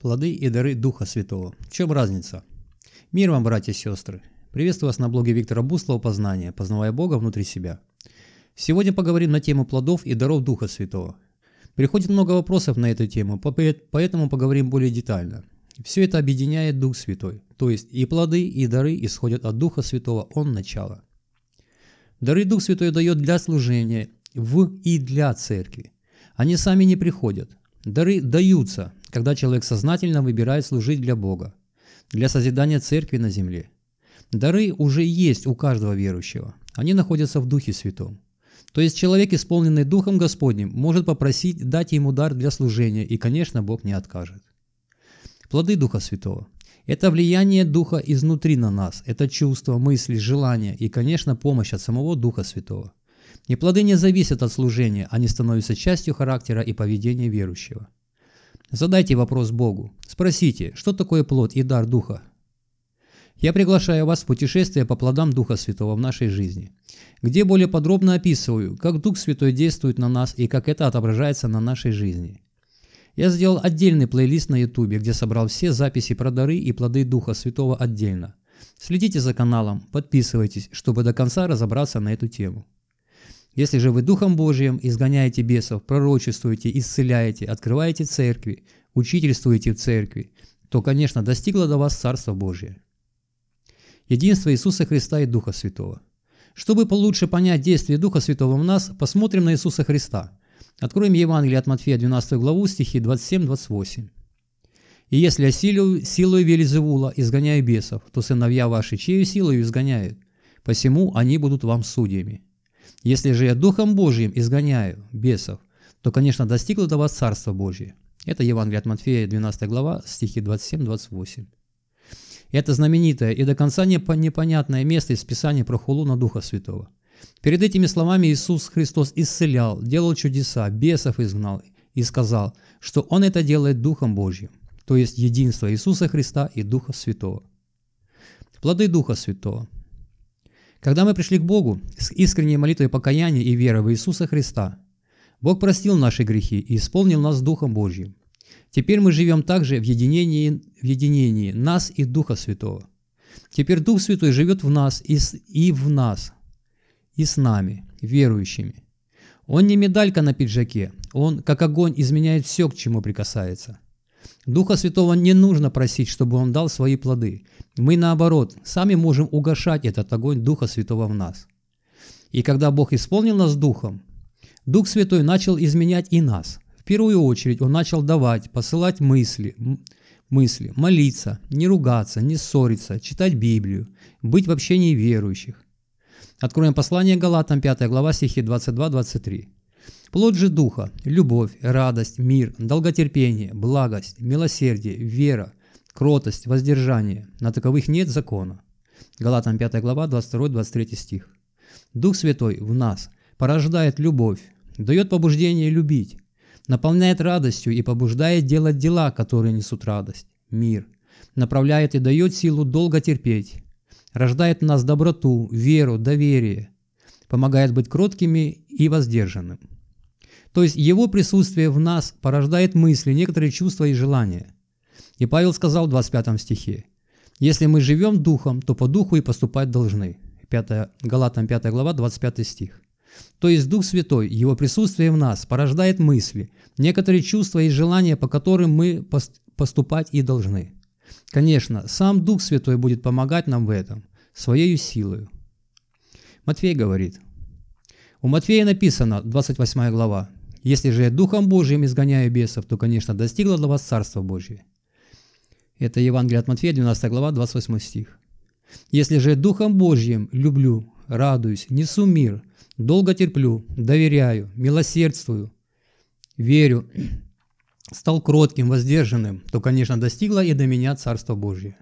Плоды и дары Духа Святого. В чем разница? Мир вам, братья и сестры. Приветствую вас на блоге Виктора Буслова «Познание. Познавая Бога внутри себя». Сегодня поговорим на тему плодов и даров Духа Святого. Приходит много вопросов на эту тему, поэтому поговорим более детально. Все это объединяет Дух Святой, то есть и плоды, и дары исходят от Духа Святого, Он – начало. Дары Дух Святой дает для служения в и для церкви. Они сами не приходят. Дары даются, когда человек сознательно выбирает служить для Бога, для созидания церкви на земле. Дары уже есть у каждого верующего, они находятся в Духе Святом. То есть человек, исполненный Духом Господним, может попросить дать ему дар для служения, и, конечно, Бог не откажет. Плоды Духа Святого – это влияние Духа изнутри на нас, это чувства, мысли, желания и, конечно, помощь от самого Духа Святого. И плоды не зависят от служения, они становятся частью характера и поведения верующего – Задайте вопрос Богу. Спросите, что такое плод и дар Духа? Я приглашаю вас в путешествие по плодам Духа Святого в нашей жизни, где более подробно описываю, как Дух Святой действует на нас и как это отображается на нашей жизни. Я сделал отдельный плейлист на YouTube, где собрал все записи про дары и плоды Духа Святого отдельно. Следите за каналом, подписывайтесь, чтобы до конца разобраться на эту тему. Если же вы Духом Божиим изгоняете бесов, пророчествуете, исцеляете, открываете церкви, учительствуете в церкви, то, конечно, достигло до вас Царство Божие. Единство Иисуса Христа и Духа Святого. Чтобы получше понять действие Духа Святого в нас, посмотрим на Иисуса Христа. Откроем Евангелие от Матфея 12 главу, стихи 27-28. «И если я силою, силою Велизевула изгоняю бесов, то сыновья ваши чею силою изгоняют? Посему они будут вам судьями». Если же я Духом Божьим изгоняю бесов, то, конечно, достигнут до вас Царство Божье. Это Евангелие от Матфея, 12 глава, стихи 27-28. Это знаменитое и до конца непонятное место из Писания про хулу на Духа Святого. Перед этими словами Иисус Христос исцелял, делал чудеса, бесов изгнал и сказал, что Он это делает Духом Божьим, то есть единство Иисуса Христа и Духа Святого. Плоды Духа Святого – когда мы пришли к Богу с искренней молитвой покаяния и верой в Иисуса Христа, Бог простил наши грехи и исполнил нас Духом Божьим. Теперь мы живем также в единении, в единении нас и Духа Святого. Теперь Дух Святой живет в нас и, с, и в нас, и с нами, верующими. Он не медалька на пиджаке, он, как огонь, изменяет все, к чему прикасается – Духа Святого не нужно просить, чтобы Он дал свои плоды. Мы, наоборот, сами можем угошать этот огонь Духа Святого в нас. И когда Бог исполнил нас Духом, Дух Святой начал изменять и нас. В первую очередь Он начал давать, посылать мысли, мысли, молиться, не ругаться, не ссориться, читать Библию, быть в общении верующих. Откроем послание Галатам 5 глава стихи 22-23. Плод же Духа – любовь, радость, мир, долготерпение, благость, милосердие, вера, кротость, воздержание. На таковых нет закона. Галатам 5 глава 22-23 стих. Дух Святой в нас порождает любовь, дает побуждение любить, наполняет радостью и побуждает делать дела, которые несут радость, мир, направляет и дает силу долго терпеть, рождает в нас доброту, веру, доверие, помогает быть кроткими и воздержанными то есть его присутствие в нас порождает мысли, некоторые чувства и желания. И Павел сказал в 25 стихе, «Если мы живем духом, то по духу и поступать должны». 5, Галатам 5 глава, 25 стих. То есть Дух Святой, Его присутствие в нас порождает мысли, некоторые чувства и желания, по которым мы поступать и должны. Конечно, сам Дух Святой будет помогать нам в этом, своей силою. Матфей говорит, у Матфея написано, 28 глава, если же я Духом Божьим изгоняю бесов, то, конечно, достигло для вас Царство Божье». Это Евангелие от Матфея, 12 глава, 28 стих. «Если же Духом Божьим люблю, радуюсь, несу мир, долго терплю, доверяю, милосердствую, верю, стал кротким, воздержанным, то, конечно, достигло и до меня Царство Божье».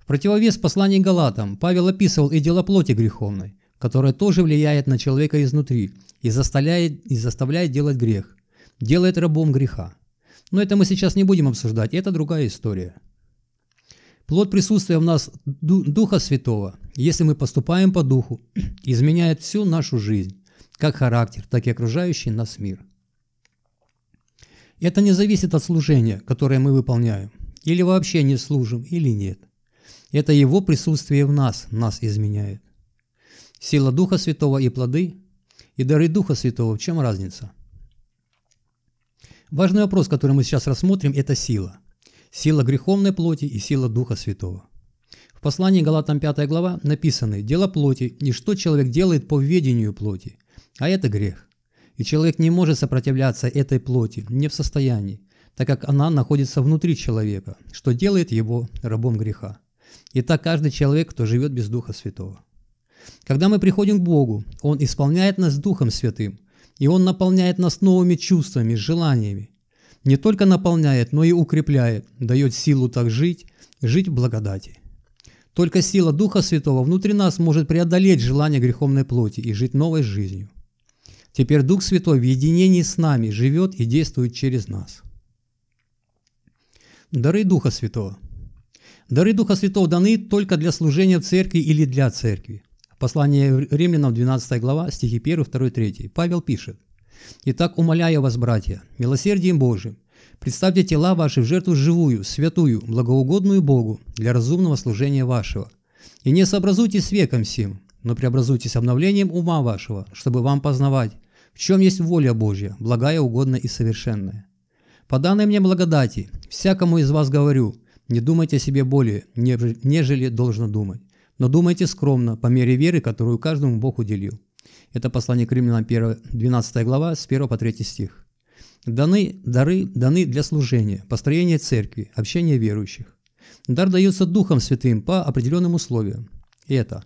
В противовес посланию Галатам Павел описывал и дела плоти греховной, которое тоже влияет на человека изнутри и заставляет, и заставляет делать грех, делает рабом греха. Но это мы сейчас не будем обсуждать, это другая история. Плод присутствия в нас Духа Святого, если мы поступаем по Духу, изменяет всю нашу жизнь, как характер, так и окружающий нас мир. Это не зависит от служения, которое мы выполняем, или вообще не служим, или нет. Это Его присутствие в нас нас изменяет. Сила Духа Святого и плоды, и дары Духа Святого, в чем разница? Важный вопрос, который мы сейчас рассмотрим, это сила. Сила греховной плоти и сила Духа Святого. В послании Галатам 5 глава написано «Дело плоти, и что человек делает по ведению плоти, а это грех. И человек не может сопротивляться этой плоти, не в состоянии, так как она находится внутри человека, что делает его рабом греха. И так каждый человек, кто живет без Духа Святого. Когда мы приходим к Богу, Он исполняет нас Духом Святым, и Он наполняет нас новыми чувствами, желаниями. Не только наполняет, но и укрепляет, дает силу так жить, жить в благодати. Только сила Духа Святого внутри нас может преодолеть желание греховной плоти и жить новой жизнью. Теперь Дух Святой в единении с нами живет и действует через нас. Дары Духа Святого. Дары Духа Святого даны только для служения в церкви или для церкви. Послание римлянам, 12 глава, стихи 1, 2, 3. Павел пишет. «Итак, умоляю вас, братья, милосердием Божиим, представьте тела ваши в жертву живую, святую, благоугодную Богу для разумного служения вашего. И не сообразуйтесь с веком сим, но преобразуйтесь обновлением ума вашего, чтобы вам познавать, в чем есть воля Божья, благая, угодная и совершенная. По данной мне благодати, всякому из вас говорю, не думайте о себе более, нежели должно думать. Но думайте скромно, по мере веры, которую каждому Бог уделил. Это послание к римлянам 1, 12 глава, с 1 по 3 стих. Даны дары даны для служения, построения церкви, общения верующих. Дар дается Духом Святым по определенным условиям. И это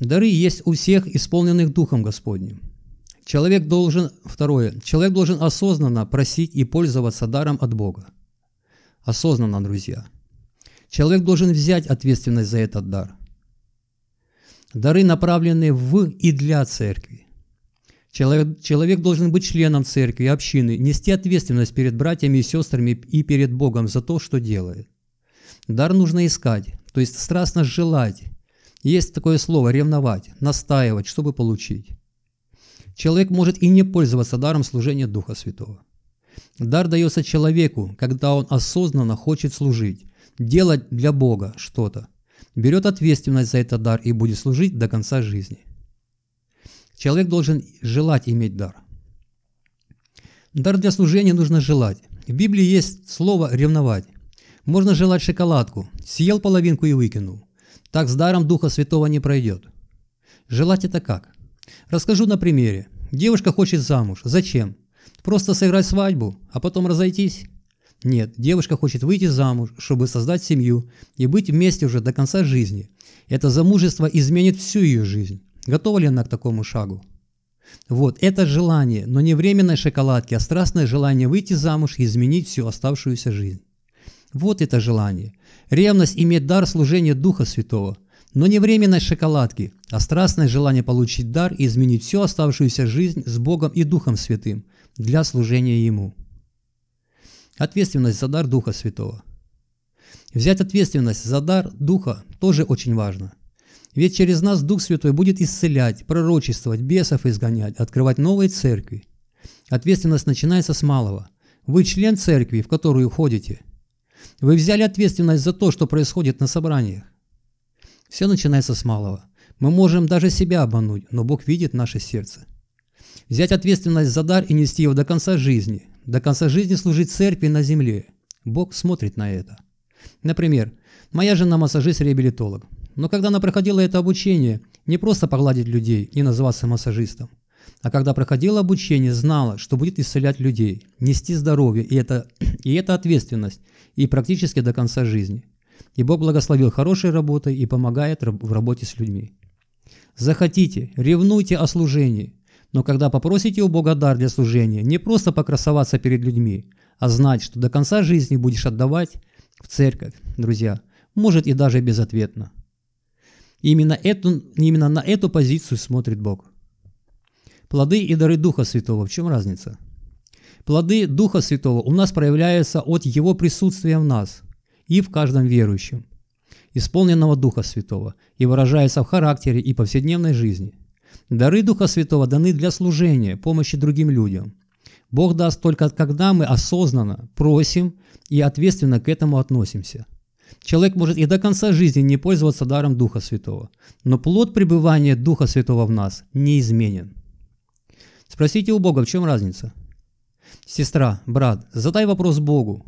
Дары есть у всех, исполненных Духом Господним. Человек должен, второе, человек должен осознанно просить и пользоваться даром от Бога. Осознанно, друзья. Человек должен взять ответственность за этот дар. Дары направлены в и для церкви. Человек, человек должен быть членом церкви, общины, нести ответственность перед братьями и сестрами и перед Богом за то, что делает. Дар нужно искать, то есть страстно желать. Есть такое слово – ревновать, настаивать, чтобы получить. Человек может и не пользоваться даром служения Духа Святого. Дар дается человеку, когда он осознанно хочет служить, делать для Бога что-то, берет ответственность за этот дар и будет служить до конца жизни. Человек должен желать иметь дар. Дар для служения нужно желать. В Библии есть слово «ревновать». Можно желать шоколадку, съел половинку и выкинул. Так с даром Духа Святого не пройдет. Желать это как? Расскажу на примере. Девушка хочет замуж. Зачем? Просто сыграть свадьбу, а потом разойтись? Нет, девушка хочет выйти замуж, чтобы создать семью и быть вместе уже до конца жизни. Это замужество изменит всю ее жизнь. Готова ли она к такому шагу? Вот, это желание, но не временной шоколадки, а страстное желание выйти замуж и изменить всю оставшуюся жизнь. Вот это желание. Ревность имеет дар служения Духа Святого, но не временной шоколадки, а страстное желание получить дар и изменить всю оставшуюся жизнь с Богом и Духом Святым для служения Ему. Ответственность за дар Духа Святого. Взять ответственность за дар Духа тоже очень важно. Ведь через нас Дух Святой будет исцелять, пророчествовать, бесов изгонять, открывать новые церкви. Ответственность начинается с малого. Вы член церкви, в которую ходите. Вы взяли ответственность за то, что происходит на собраниях. Все начинается с малого. Мы можем даже себя обмануть, но Бог видит наше сердце. Взять ответственность за дар и нести его до конца жизни – до конца жизни служить церкви на земле. Бог смотрит на это. Например, моя жена массажист-реабилитолог. Но когда она проходила это обучение, не просто погладить людей и называться массажистом, а когда проходила обучение, знала, что будет исцелять людей, нести здоровье, и это, и это ответственность, и практически до конца жизни. И Бог благословил хорошей работой и помогает в работе с людьми. Захотите, ревнуйте о служении – но когда попросите у Бога дар для служения, не просто покрасоваться перед людьми, а знать, что до конца жизни будешь отдавать в церковь, друзья, может и даже безответно. И именно, эту, именно на эту позицию смотрит Бог. Плоды и дары Духа Святого, в чем разница? Плоды Духа Святого у нас проявляются от Его присутствия в нас и в каждом верующем, исполненного Духа Святого, и выражаются в характере и повседневной жизни – Дары Духа Святого даны для служения, помощи другим людям. Бог даст только когда мы осознанно просим и ответственно к этому относимся. Человек может и до конца жизни не пользоваться даром Духа Святого, но плод пребывания Духа Святого в нас неизменен. Спросите у Бога, в чем разница? Сестра, брат, задай вопрос Богу.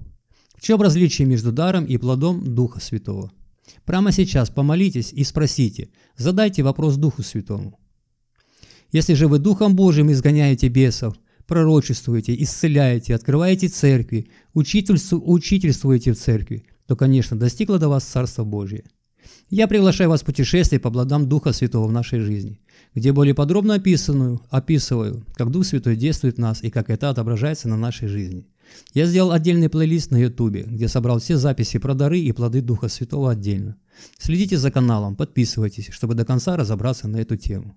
В чем различие между даром и плодом Духа Святого? Прямо сейчас помолитесь и спросите, задайте вопрос Духу Святому. Если же вы Духом Божьим изгоняете бесов, пророчествуете, исцеляете, открываете церкви, учительствуете в церкви, то, конечно, достигло до вас Царство Божье. Я приглашаю вас в путешествие по плодам Духа Святого в нашей жизни, где более подробно описанную, описываю, как Дух Святой действует в нас и как это отображается на нашей жизни. Я сделал отдельный плейлист на Ютубе, где собрал все записи про дары и плоды Духа Святого отдельно. Следите за каналом, подписывайтесь, чтобы до конца разобраться на эту тему.